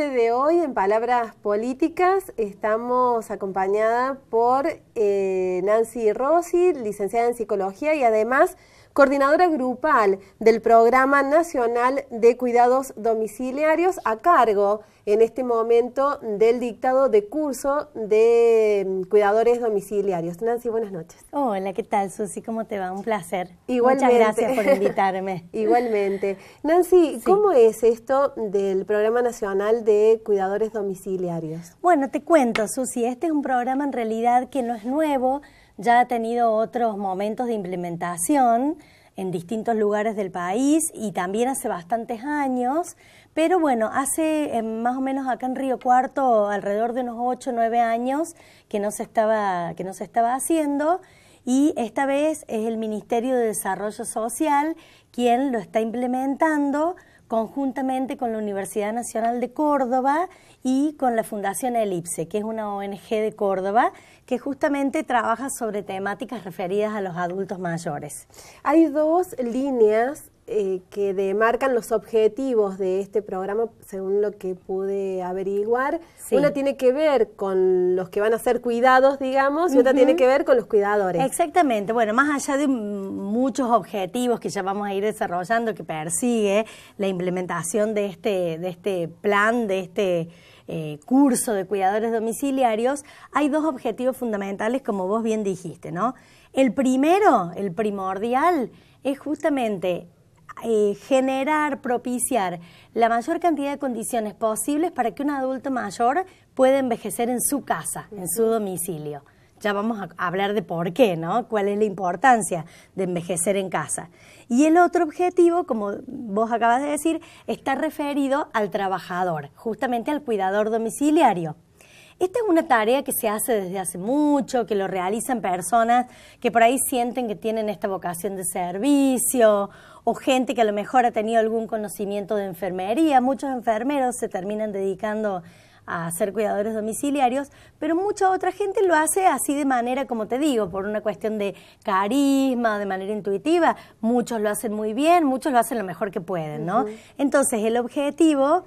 de hoy, en Palabras Políticas, estamos acompañada por eh, Nancy Rossi, licenciada en Psicología y además coordinadora grupal del Programa Nacional de Cuidados Domiciliarios a cargo en este momento del dictado de curso de mm, cuidadores domiciliarios. Nancy, buenas noches. Hola, ¿qué tal Susi? ¿Cómo te va? Un placer. Muchas gracias por invitarme. Igualmente. Nancy, ¿cómo es esto del Programa Nacional de Cuidadores Domiciliarios. Bueno, te cuento, Susi, este es un programa en realidad que no es nuevo, ya ha tenido otros momentos de implementación en distintos lugares del país y también hace bastantes años, pero bueno, hace em, más o menos acá en Río Cuarto alrededor de unos 8 o 9 años que no se estaba, que no se estaba haciendo y esta vez es el Ministerio de Desarrollo Social quien lo está implementando conjuntamente con la Universidad Nacional de Córdoba y con la Fundación Elipse, que es una ONG de Córdoba que justamente trabaja sobre temáticas referidas a los adultos mayores. Hay dos líneas eh, que demarcan los objetivos de este programa, según lo que pude averiguar. Una tiene que ver con los que van a ser cuidados, digamos, y otra tiene que ver con los cuidadores. Exactamente. Bueno, más allá de muchos objetivos que ya vamos a ir desarrollando, que persigue la implementación de este, de este plan, de este eh, curso de cuidadores domiciliarios, hay dos objetivos fundamentales, como vos bien dijiste, ¿no? El primero, el primordial, es justamente eh, generar, propiciar la mayor cantidad de condiciones posibles para que un adulto mayor pueda envejecer en su casa, en su domicilio. Ya vamos a hablar de por qué, ¿no? ¿Cuál es la importancia de envejecer en casa? Y el otro objetivo, como vos acabas de decir, está referido al trabajador, justamente al cuidador domiciliario. Esta es una tarea que se hace desde hace mucho, que lo realizan personas que por ahí sienten que tienen esta vocación de servicio o gente que a lo mejor ha tenido algún conocimiento de enfermería. Muchos enfermeros se terminan dedicando a ser cuidadores domiciliarios, pero mucha otra gente lo hace así de manera, como te digo, por una cuestión de carisma, de manera intuitiva. Muchos lo hacen muy bien, muchos lo hacen lo mejor que pueden, ¿no? Entonces, el objetivo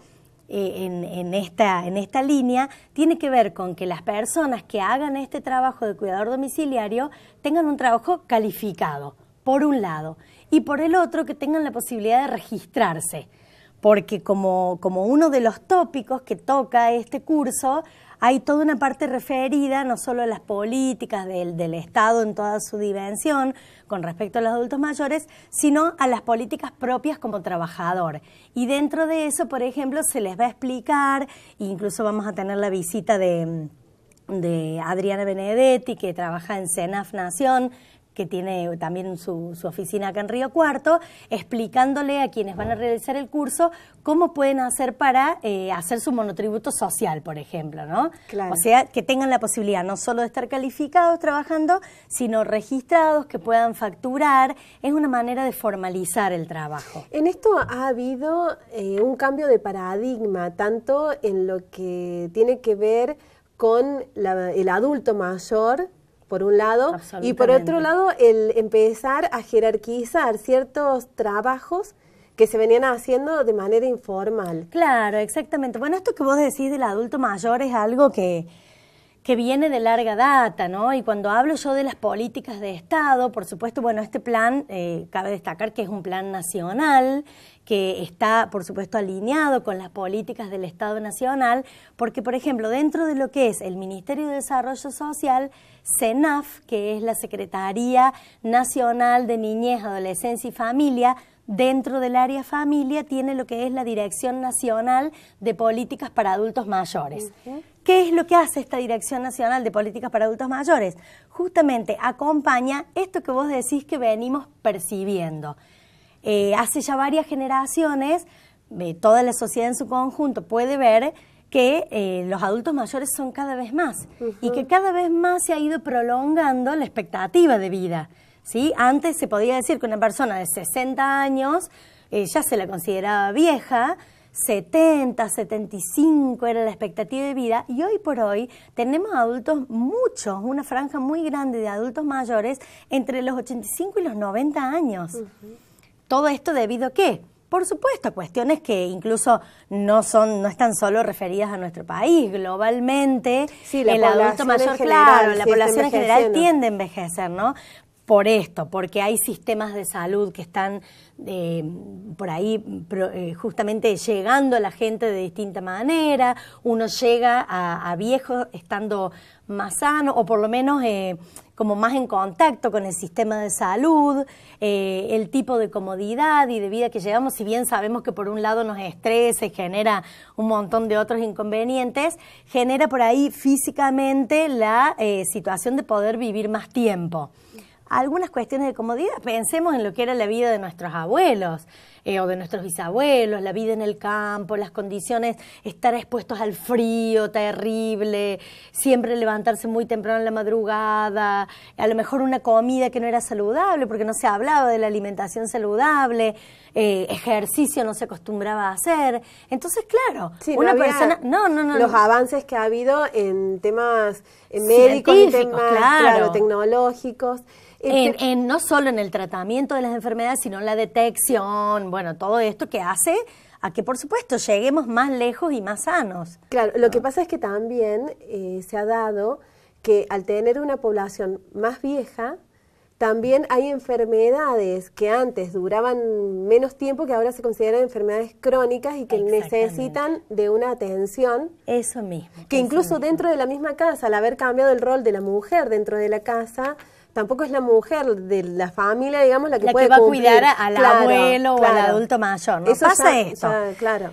eh, en, esta, en esta línea tiene que ver con que las personas que hagan este trabajo de cuidador domiciliario tengan un trabajo calificado, por un lado y por el otro que tengan la posibilidad de registrarse, porque como, como uno de los tópicos que toca este curso, hay toda una parte referida no solo a las políticas del, Estado en toda su dimensión con respecto a los adultos mayores, sino a las políticas propias como trabajador. Y dentro de eso, por ejemplo, se les va a explicar, incluso vamos a tener la visita de, de Adriana Benedetti, que trabaja en Senaf Nación, que tiene también su, su, oficina acá en Río Cuarto, explicándole a quienes van a realizar el curso cómo pueden hacer para eh, hacer su monotributo social, por ejemplo, ¿no? O sea, que tengan la posibilidad no solo de estar calificados trabajando, sino registrados, que puedan facturar. Es una manera de formalizar el trabajo. En esto ha habido eh, un cambio de paradigma, tanto en lo que tiene que ver con el adulto mayor por un lado, y por otro lado, el empezar a jerarquizar ciertos trabajos que se venían haciendo de manera informal. Claro, exactamente. Bueno, esto que vos decís del adulto mayor es algo que, que viene de larga data, ¿no? Y cuando hablo yo de las políticas de Estado, por supuesto, bueno, este plan, eh, cabe destacar que es un plan nacional, que está, por supuesto, alineado con las políticas del Estado Nacional, porque, por ejemplo, dentro de lo que es el Ministerio de Desarrollo Social, CENAF, que es la Secretaría Nacional de Niñez, Adolescencia y Familia, dentro del área familia tiene lo que es la Dirección Nacional de Políticas para Adultos Mayores. ¿Qué es lo que hace esta Dirección Nacional de Políticas para Adultos Mayores? Justamente acompaña esto que vos decís que venimos percibiendo. Eh, hace ya varias generaciones, eh, toda la sociedad en su conjunto puede ver que eh, los adultos mayores son cada vez más y que cada vez más se ha ido prolongando la expectativa de vida. ¿sí? Antes se podía decir que una persona de 60 años eh, ya se la consideraba vieja, 70, 75 era la expectativa de vida y hoy por hoy tenemos adultos muchos, una franja muy grande de adultos mayores entre los 85 y los 90 años. Todo esto debido a qué? Por supuesto, cuestiones que incluso no son, no están solo referidas a nuestro país. Globalmente, el adulto mayor, claro, la población en general tiende a envejecer, ¿no? por esto, porque hay sistemas de salud que están eh, por ahí eh, justamente llegando a la gente de distinta manera, uno llega a, viejos estando más sano o por lo menos eh, como más en contacto con el sistema de salud, el tipo de comodidad y de vida que llevamos, si bien sabemos que por un lado nos estresa y genera un montón de otros inconvenientes, genera por ahí físicamente la situación de poder vivir más tiempo algunas cuestiones de comodidad. Pensemos en lo que era la vida de nuestros abuelos eh, o de nuestros bisabuelos, la vida en el campo, las condiciones, estar expuestos al frío terrible, siempre levantarse muy temprano en la madrugada, a lo mejor una comida que no era saludable porque no se hablaba de la alimentación saludable, eh, ejercicio no se acostumbraba a hacer. Entonces, claro, una persona... No, no, no. Los avances que ha habido en temas eh, médicos, tecnológicos no solo en el tratamiento de las enfermedades, sino en la detección, bueno, todo esto que hace a que, por supuesto, lleguemos más lejos y más sanos. Claro, lo que ah. pasa es que también eh, se ha dado que al tener una población más vieja, también hay enfermedades que antes duraban menos tiempo que ahora se consideran enfermedades crónicas y que necesitan de una atención. Eso mismo. Que incluso dentro de la misma casa, al haber cambiado el rol de la mujer dentro de la casa, tampoco es la mujer de la familia, digamos, la que puede va a cuidar al abuelo o al adulto mayor. ¿no? pasa esto.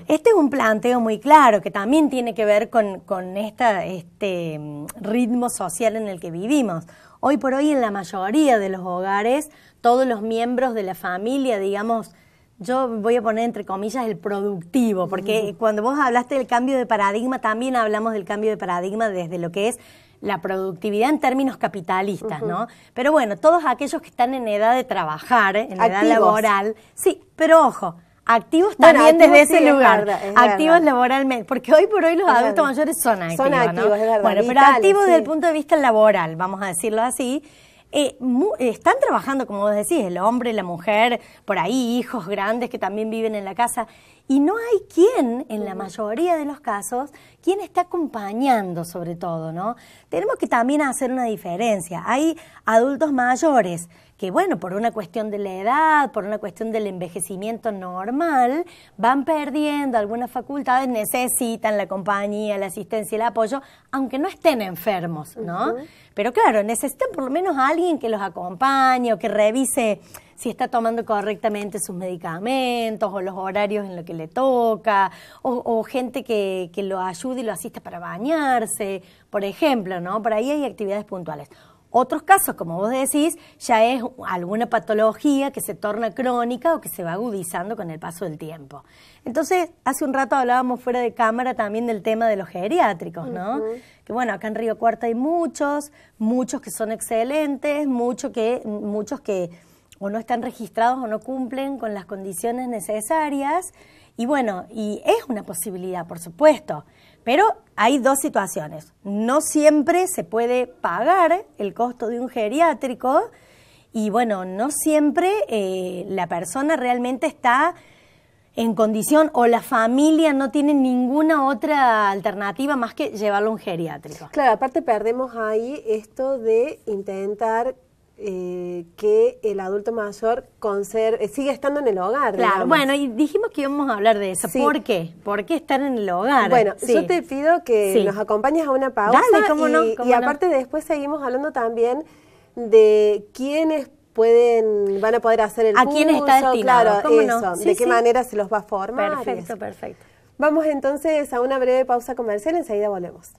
Este es un planteo muy claro que también tiene que ver con, con este mm, ritmo social en el que vivimos. Hoy por hoy en la mayoría de los hogares, todos los miembros de la familia, digamos, yo voy a poner entre comillas el productivo, porque cuando vos hablaste del cambio de paradigma, también hablamos del cambio de paradigma desde lo que es la productividad en términos capitalistas, ¿no? Pero bueno, todos aquellos que están en edad de trabajar, en edad laboral, sí, pero ojo, activos también desde ese lugar, activos laboralmente, porque hoy por hoy los adultos mayores son activos, bueno, pero activos desde el punto de vista laboral, vamos a decirlo así. Eh, están trabajando, como vos decís, el hombre, la mujer, por ahí hijos grandes que también viven en la casa y no hay quien, en la mayoría de los casos, quien está acompañando sobre todo, ¿no? Tenemos que también hacer una diferencia. Hay adultos mayores que, bueno, por una cuestión de la edad, por una cuestión del envejecimiento normal, van perdiendo algunas facultades, necesitan la compañía, la asistencia y el apoyo, aunque no estén enfermos, ¿no? Pero claro, necesitan por lo menos a alguien que los acompañe o que revise si está tomando correctamente sus medicamentos o los horarios en los que le toca, o, gente que, lo ayude y lo asista para bañarse, por ejemplo, ¿no? Por ahí hay actividades puntuales. Otros casos, como vos decís, ya es alguna patología que se torna crónica o que se va agudizando con el paso del tiempo. Entonces, hace un rato hablábamos fuera de cámara también del tema de los geriátricos, ¿no? Que bueno, acá en Río Cuarta hay muchos, muchos que son excelentes, muchos que, muchos que o no están registrados o no cumplen con las condiciones necesarias. Y bueno, y es una posibilidad, por supuesto, pero hay dos situaciones. No siempre se puede pagar el costo de un geriátrico y bueno, no siempre eh, la persona realmente está en condición o la familia no tiene ninguna otra alternativa más que llevarlo a un geriátrico. Claro, aparte perdemos ahí esto de intentar eh, que el adulto mayor conserve, eh, sigue estando en el hogar. Claro, bueno, y dijimos que íbamos a hablar de eso. ¿Por qué? ¿Por qué estar en el hogar? Bueno, yo te pido que nos acompañes a una pausa. Dale, y, y aparte después seguimos hablando también de quiénes pueden, van a poder hacer el ¿A quiénes quién está destinado? claro, eso, de qué manera se los va a formar. Perfecto, perfecto. Vamos entonces a una breve pausa comercial, enseguida volvemos.